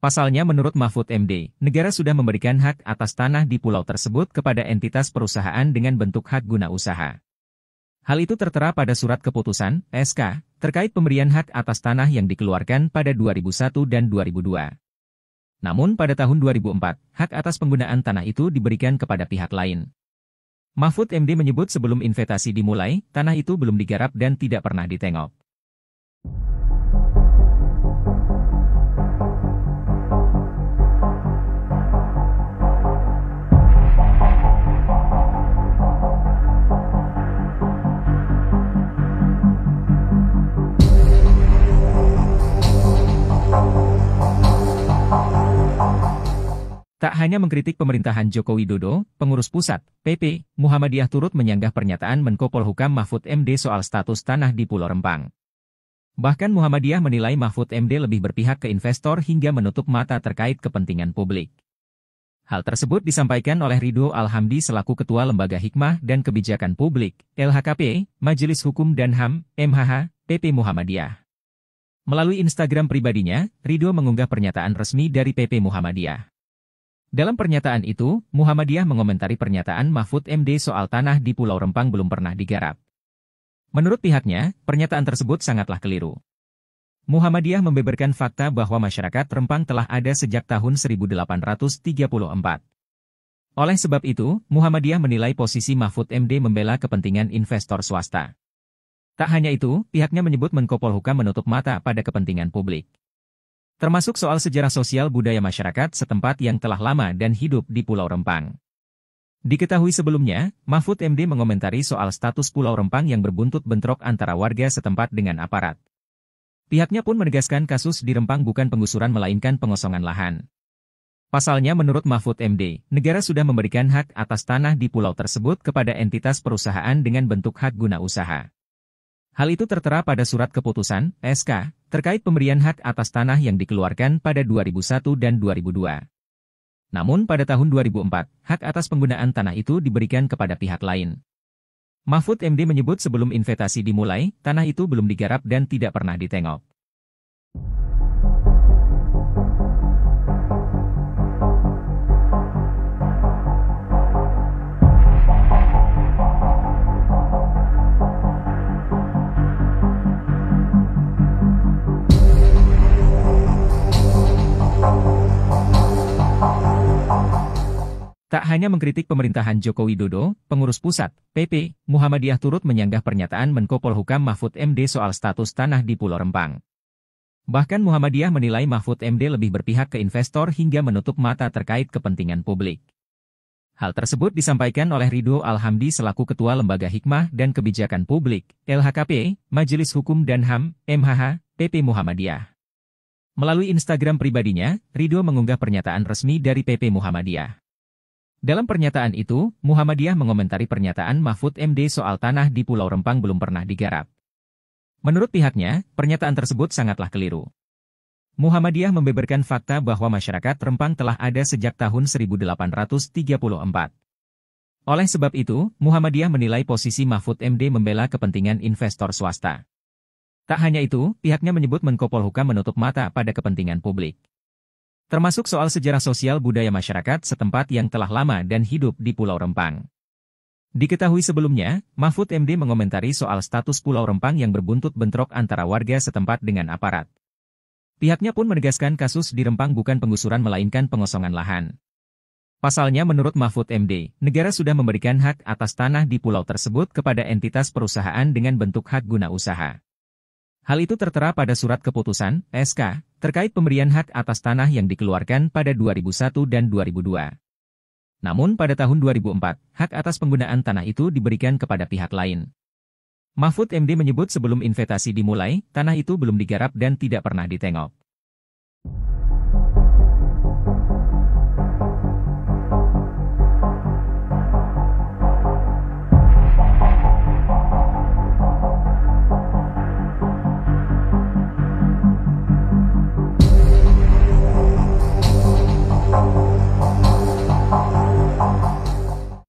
Pasalnya menurut Mahfud MD, negara sudah memberikan hak atas tanah di pulau tersebut kepada entitas perusahaan dengan bentuk hak guna usaha. Hal itu tertera pada surat keputusan SK terkait pemberian hak atas tanah yang dikeluarkan pada 2001 dan 2002. Namun pada tahun 2004, hak atas penggunaan tanah itu diberikan kepada pihak lain. Mahfud MD menyebut sebelum investasi dimulai, tanah itu belum digarap dan tidak pernah ditengok. Tak hanya mengkritik pemerintahan Joko Widodo, pengurus pusat, PP, Muhammadiyah turut menyanggah pernyataan Menko Polhukam Mahfud MD soal status tanah di Pulau Rempang. Bahkan Muhammadiyah menilai Mahfud MD lebih berpihak ke investor hingga menutup mata terkait kepentingan publik. Hal tersebut disampaikan oleh Ridho Alhamdi selaku Ketua Lembaga Hikmah dan Kebijakan Publik, LHKP, Majelis Hukum dan HAM, MHH, PP Muhammadiyah. Melalui Instagram pribadinya, Ridho mengunggah pernyataan resmi dari PP Muhammadiyah. Dalam pernyataan itu, Muhammadiyah mengomentari pernyataan Mahfud MD soal tanah di Pulau Rempang belum pernah digarap. Menurut pihaknya, pernyataan tersebut sangatlah keliru. Muhammadiyah membeberkan fakta bahwa masyarakat Rempang telah ada sejak tahun 1834. Oleh sebab itu, Muhammadiyah menilai posisi Mahfud MD membela kepentingan investor swasta. Tak hanya itu, pihaknya menyebut Menko Polhukam menutup mata pada kepentingan publik termasuk soal sejarah sosial budaya masyarakat setempat yang telah lama dan hidup di Pulau Rempang. Diketahui sebelumnya, Mahfud MD mengomentari soal status Pulau Rempang yang berbuntut bentrok antara warga setempat dengan aparat. Pihaknya pun menegaskan kasus di Rempang bukan penggusuran melainkan pengosongan lahan. Pasalnya menurut Mahfud MD, negara sudah memberikan hak atas tanah di pulau tersebut kepada entitas perusahaan dengan bentuk hak guna usaha. Hal itu tertera pada surat keputusan SK terkait pemberian hak atas tanah yang dikeluarkan pada 2001 dan 2002. Namun pada tahun 2004, hak atas penggunaan tanah itu diberikan kepada pihak lain. Mahfud MD menyebut sebelum investasi dimulai, tanah itu belum digarap dan tidak pernah ditengok. Tak hanya mengkritik pemerintahan Joko Widodo, pengurus pusat, PP, Muhammadiyah turut menyanggah pernyataan Menko Polhukam Mahfud MD soal status tanah di Pulau Rempang. Bahkan Muhammadiyah menilai Mahfud MD lebih berpihak ke investor hingga menutup mata terkait kepentingan publik. Hal tersebut disampaikan oleh Ridho Alhamdi selaku Ketua Lembaga Hikmah dan Kebijakan Publik, LHKP, Majelis Hukum dan HAM, MHH, PP Muhammadiyah. Melalui Instagram pribadinya, Ridho mengunggah pernyataan resmi dari PP Muhammadiyah. Dalam pernyataan itu, Muhammadiyah mengomentari pernyataan Mahfud MD soal tanah di Pulau Rempang belum pernah digarap. Menurut pihaknya, pernyataan tersebut sangatlah keliru. Muhammadiyah membeberkan fakta bahwa masyarakat Rempang telah ada sejak tahun 1834. Oleh sebab itu, Muhammadiyah menilai posisi Mahfud MD membela kepentingan investor swasta. Tak hanya itu, pihaknya menyebut Menko Polhukam menutup mata pada kepentingan publik termasuk soal sejarah sosial budaya masyarakat setempat yang telah lama dan hidup di Pulau Rempang. Diketahui sebelumnya, Mahfud MD mengomentari soal status Pulau Rempang yang berbuntut bentrok antara warga setempat dengan aparat. Pihaknya pun menegaskan kasus di Rempang bukan penggusuran melainkan pengosongan lahan. Pasalnya menurut Mahfud MD, negara sudah memberikan hak atas tanah di pulau tersebut kepada entitas perusahaan dengan bentuk hak guna usaha. Hal itu tertera pada surat keputusan, SK, terkait pemberian hak atas tanah yang dikeluarkan pada 2001 dan 2002. Namun pada tahun 2004, hak atas penggunaan tanah itu diberikan kepada pihak lain. Mahfud MD menyebut sebelum investasi dimulai, tanah itu belum digarap dan tidak pernah ditengok.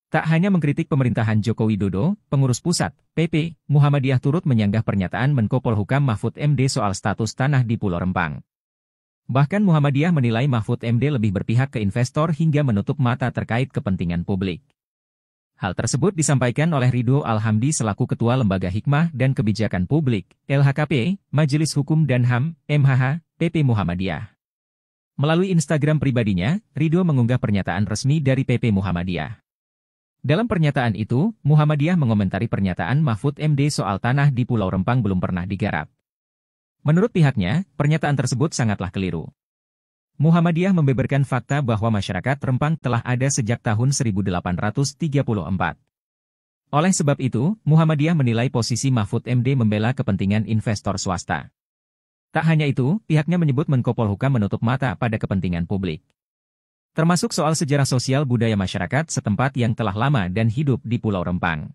Tak hanya mengkritik pemerintahan Joko Widodo, pengurus pusat, PP, Muhammadiyah turut menyanggah pernyataan Menko Polhukam Mahfud MD soal status tanah di Pulau Rempang. Bahkan Muhammadiyah menilai Mahfud MD lebih berpihak ke investor hingga menutup mata terkait kepentingan publik. Hal tersebut disampaikan oleh Ridho Alhamdi selaku Ketua Lembaga Hikmah dan Kebijakan Publik, LHKP, Majelis Hukum dan HAM, MHH, PP Muhammadiyah. Melalui Instagram pribadinya, Ridho mengunggah pernyataan resmi dari PP Muhammadiyah. Dalam pernyataan itu, Muhammadiyah mengomentari pernyataan Mahfud MD soal tanah di Pulau Rempang belum pernah digarap. Menurut pihaknya, pernyataan tersebut sangatlah keliru. Muhammadiyah membeberkan fakta bahwa masyarakat Rempang telah ada sejak tahun 1834. Oleh sebab itu, Muhammadiyah menilai posisi Mahfud MD membela kepentingan investor swasta. Tak hanya itu, pihaknya menyebut Menko Polhukam menutup mata pada kepentingan publik termasuk soal sejarah sosial budaya masyarakat setempat yang telah lama dan hidup di Pulau Rempang.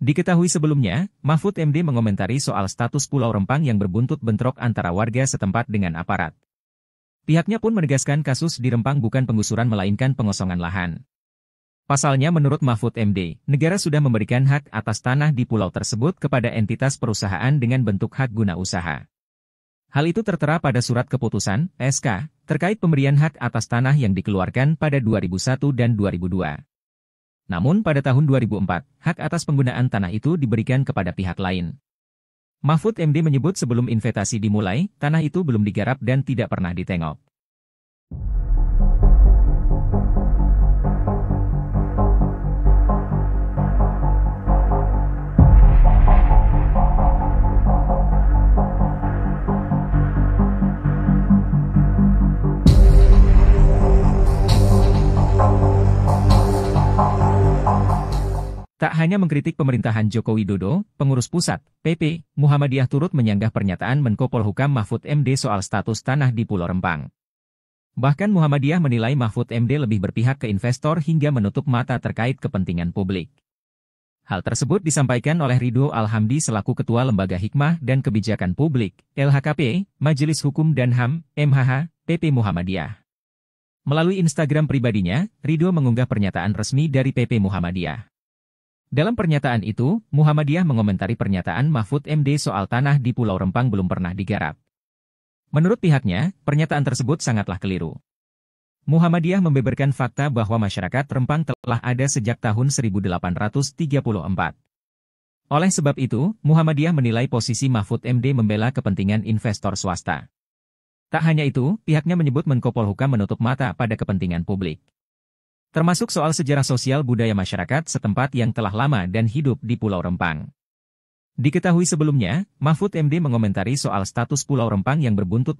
Diketahui sebelumnya, Mahfud MD mengomentari soal status Pulau Rempang yang berbuntut bentrok antara warga setempat dengan aparat. Pihaknya pun menegaskan kasus di Rempang bukan penggusuran melainkan pengosongan lahan. Pasalnya menurut Mahfud MD, negara sudah memberikan hak atas tanah di pulau tersebut kepada entitas perusahaan dengan bentuk hak guna usaha. Hal itu tertera pada surat keputusan SK terkait pemberian hak atas tanah yang dikeluarkan pada 2001 dan 2002. Namun pada tahun 2004, hak atas penggunaan tanah itu diberikan kepada pihak lain. Mahfud MD menyebut sebelum investasi dimulai, tanah itu belum digarap dan tidak pernah ditengok. Tak hanya mengkritik pemerintahan Joko Widodo, pengurus pusat, PP, Muhammadiyah turut menyanggah pernyataan Menko Polhukam Mahfud MD soal status tanah di Pulau Rempang. Bahkan Muhammadiyah menilai Mahfud MD lebih berpihak ke investor hingga menutup mata terkait kepentingan publik. Hal tersebut disampaikan oleh Ridho Alhamdi selaku Ketua Lembaga Hikmah dan Kebijakan Publik, LHKP, Majelis Hukum dan HAM, MHH, PP Muhammadiyah. Melalui Instagram pribadinya, Ridho mengunggah pernyataan resmi dari PP Muhammadiyah. Dalam pernyataan itu, Muhammadiyah mengomentari pernyataan Mahfud MD soal tanah di Pulau Rempang belum pernah digarap. Menurut pihaknya, pernyataan tersebut sangatlah keliru. Muhammadiyah membeberkan fakta bahwa masyarakat Rempang telah ada sejak tahun 1834. Oleh sebab itu, Muhammadiyah menilai posisi Mahfud MD membela kepentingan investor swasta. Tak hanya itu, pihaknya menyebut Menko Polhukam menutup mata pada kepentingan publik termasuk soal sejarah sosial budaya masyarakat setempat yang telah lama dan hidup di Pulau Rempang. Diketahui sebelumnya, Mahfud MD mengomentari soal status Pulau Rempang yang berbuntut